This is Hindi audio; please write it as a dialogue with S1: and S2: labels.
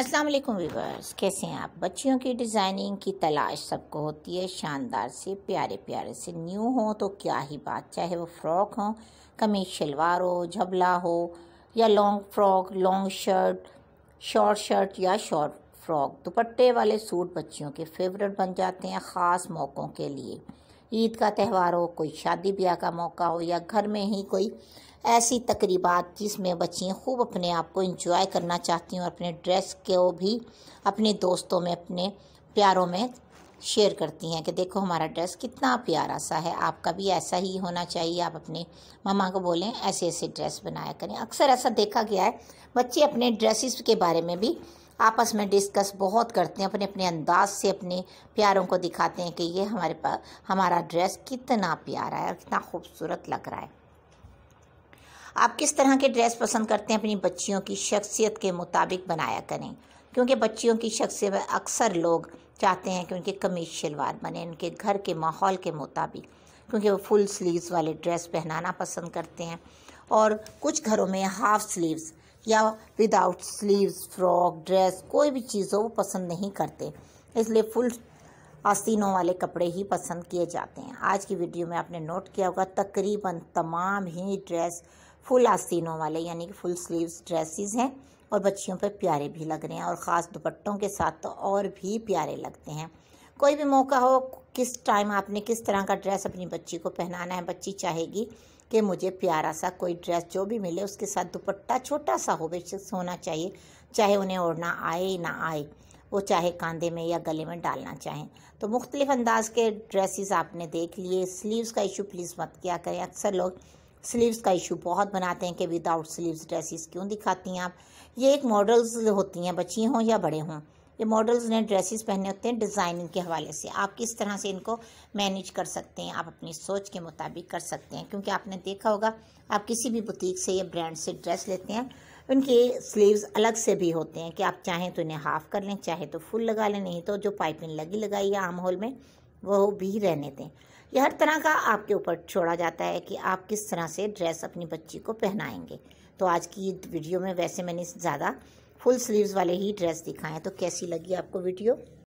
S1: अस्सलाम वालेकुम वीवर्स कैसे हैं आप बच्चियों की डिज़ाइनिंग की तलाश सबको होती है शानदार से प्यारे प्यारे से न्यू हो तो क्या ही बात चाहे वो फ्रॉक हो कमीज शलवार हो झबला हो या long frock long shirt short shirt या शॉर्ट फ्रॉक दुपट्टे वाले सूट बच्चियों के फेवरेट बन जाते हैं ख़ास मौक़ों के लिए ईद का त्यौहार हो कोई शादी ब्याह का मौका हो या घर में ही कोई ऐसी तकरीबात जिसमें बच्चियाँ खूब अपने आप को इंजॉय करना चाहती हूँ और अपने ड्रेस को भी अपने दोस्तों में अपने प्यारों में शेयर करती हैं कि देखो हमारा ड्रेस कितना प्यारा सा है आपका भी ऐसा ही होना चाहिए आप अपने मामा को बोलें ऐसे ऐसे ड्रेस बनाया करें अक्सर ऐसा देखा गया है बच्चे अपने ड्रेसेस के बारे में भी आपस में डिस्कस बहुत करते हैं अपने अपने अंदाज से अपने प्यारों को दिखाते हैं कि ये हमारे पास हमारा ड्रेस कितना प्यारा है और कितना खूबसूरत लग रहा है आप किस तरह के ड्रेस पसंद करते हैं अपनी बच्चियों की शख्सियत के मुताबिक बनाया करें क्योंकि बच्चियों की शख्सियत में अक्सर लोग चाहते हैं कि उनके कमीज शलवार बने उनके घर के माहौल के मुताबिक क्योंकि वो फुल स्लीव्स वाले ड्रेस पहनाना पसंद करते हैं और कुछ घरों में हाफ स्लीव्स या विदाउट स्लीव्स फ्रॉक ड्रेस कोई भी चीज़ हो वो पसंद नहीं करते इसलिए फुल आस्तीनों वाले कपड़े ही पसंद किए जाते हैं आज की वीडियो में आपने नोट किया होगा तकरीबन तमाम ही ड्रेस फुल आस्तीनों वाले यानी कि फुल स्लीव्स ड्रेसेस हैं और बच्चियों पर प्यारे भी लग रहे हैं और ख़ास दुपट्टों के साथ तो और भी प्यारे लगते हैं कोई भी मौका हो किस टाइम आपने किस तरह का ड्रेस अपनी बच्ची को पहनाना है बच्ची चाहेगी कि मुझे प्यारा सा कोई ड्रेस जो भी मिले उसके साथ दुपट्टा छोटा सा हो होना चाहिए चाहे उन्हें ओढ़ना आए ना आए वो चाहे कांधे में या गले में डालना चाहें तो मुख्तलिफ अंदाज के ड्रेसिस आपने देख लिए स्लीव्स का इशू प्लीज़ मत किया करें अक्सर लोग स्लीव्स का इशू बहुत बनाते हैं कि विदाउट स्लीव्स ड्रेसिस क्यों दिखाती हैं आप ये एक मॉडल्स होती हैं बच्ची हों या बड़े हों ये मॉडल्स ने ड्रेसेस पहने होते हैं डिज़ाइनिंग के हवाले से आप किस तरह से इनको मैनेज कर सकते हैं आप अपनी सोच के मुताबिक कर सकते हैं क्योंकि आपने देखा होगा आप किसी भी बुटीक से या ब्रांड से ड्रेस लेते हैं उनके स्लीव्स अलग से भी होते हैं कि आप चाहें तो इन्हें हाफ़ कर लें चाहे तो फुल लगा लें नहीं तो जो पाइपिंग लगी लगाई है आम होल में वो भी रहने दें यह हर तरह का आपके ऊपर छोड़ा जाता है कि आप किस तरह से ड्रेस अपनी बच्ची को पहनाएंगे तो आज की वीडियो में वैसे मैंने ज़्यादा फुल स्लीव्स वाले ही ड्रेस दिखाएं तो कैसी लगी आपको वीडियो